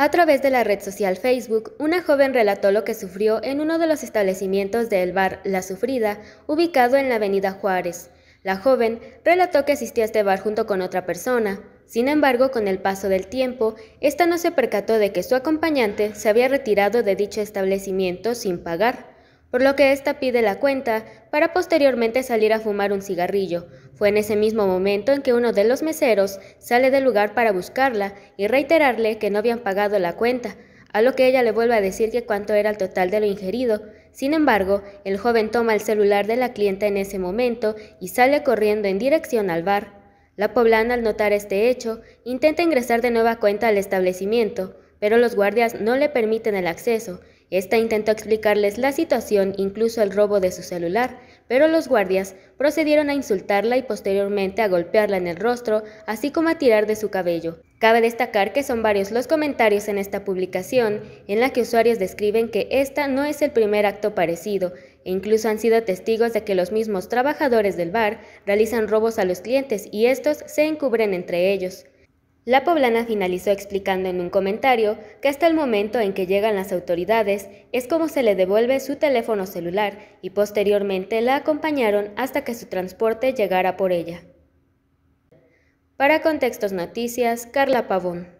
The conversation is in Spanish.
A través de la red social Facebook, una joven relató lo que sufrió en uno de los establecimientos del bar La Sufrida, ubicado en la avenida Juárez. La joven relató que asistía a este bar junto con otra persona. Sin embargo, con el paso del tiempo, esta no se percató de que su acompañante se había retirado de dicho establecimiento sin pagar por lo que ésta pide la cuenta para posteriormente salir a fumar un cigarrillo. Fue en ese mismo momento en que uno de los meseros sale del lugar para buscarla y reiterarle que no habían pagado la cuenta, a lo que ella le vuelve a decir que cuánto era el total de lo ingerido. Sin embargo, el joven toma el celular de la clienta en ese momento y sale corriendo en dirección al bar. La poblana, al notar este hecho, intenta ingresar de nueva cuenta al establecimiento, pero los guardias no le permiten el acceso. Esta intentó explicarles la situación, incluso el robo de su celular, pero los guardias procedieron a insultarla y posteriormente a golpearla en el rostro, así como a tirar de su cabello. Cabe destacar que son varios los comentarios en esta publicación en la que usuarios describen que esta no es el primer acto parecido e incluso han sido testigos de que los mismos trabajadores del bar realizan robos a los clientes y estos se encubren entre ellos. La poblana finalizó explicando en un comentario que hasta el momento en que llegan las autoridades es como se le devuelve su teléfono celular y posteriormente la acompañaron hasta que su transporte llegara por ella. Para Contextos Noticias, Carla Pavón.